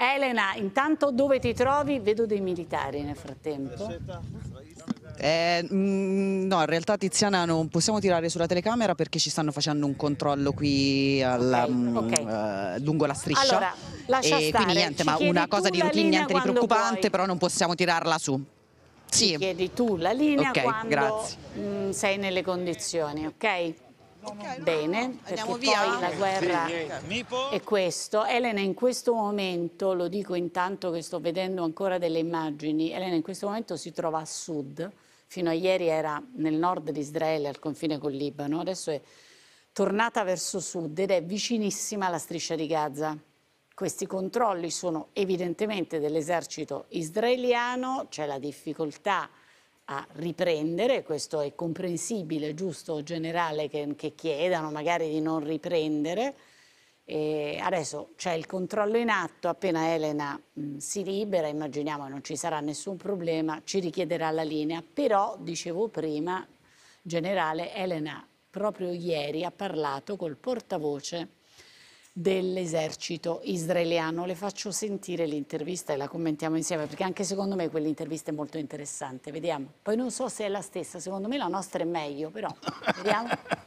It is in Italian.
Elena, intanto dove ti trovi? Vedo dei militari nel frattempo. Eh, mm, no, in realtà Tiziana non possiamo tirare sulla telecamera perché ci stanno facendo un controllo qui alla, okay, mm, okay. Uh, lungo la striscia. Allora, lascia e eh, stare. quindi niente, ci ma una cosa di routine niente di preoccupante, puoi. però non possiamo tirarla su. Sì. Ci chiedi tu la linea okay, quando mh, mm, sei nelle condizioni, ok? ok? bene, perché poi via. la guerra è questo. Elena in questo momento, lo dico intanto che sto vedendo ancora delle immagini, Elena in questo momento si trova a sud, fino a ieri era nel nord di Israele, al confine col Libano, adesso è tornata verso sud ed è vicinissima alla striscia di Gaza. Questi controlli sono evidentemente dell'esercito israeliano, c'è la difficoltà a riprendere, questo è comprensibile, giusto, generale, che, che chiedano magari di non riprendere. E adesso c'è il controllo in atto, appena Elena mh, si libera, immaginiamo che non ci sarà nessun problema, ci richiederà la linea, però, dicevo prima, generale, Elena proprio ieri ha parlato col portavoce dell'esercito israeliano. Le faccio sentire l'intervista e la commentiamo insieme perché anche secondo me quell'intervista è molto interessante. Vediamo. Poi non so se è la stessa, secondo me la nostra è meglio, però vediamo.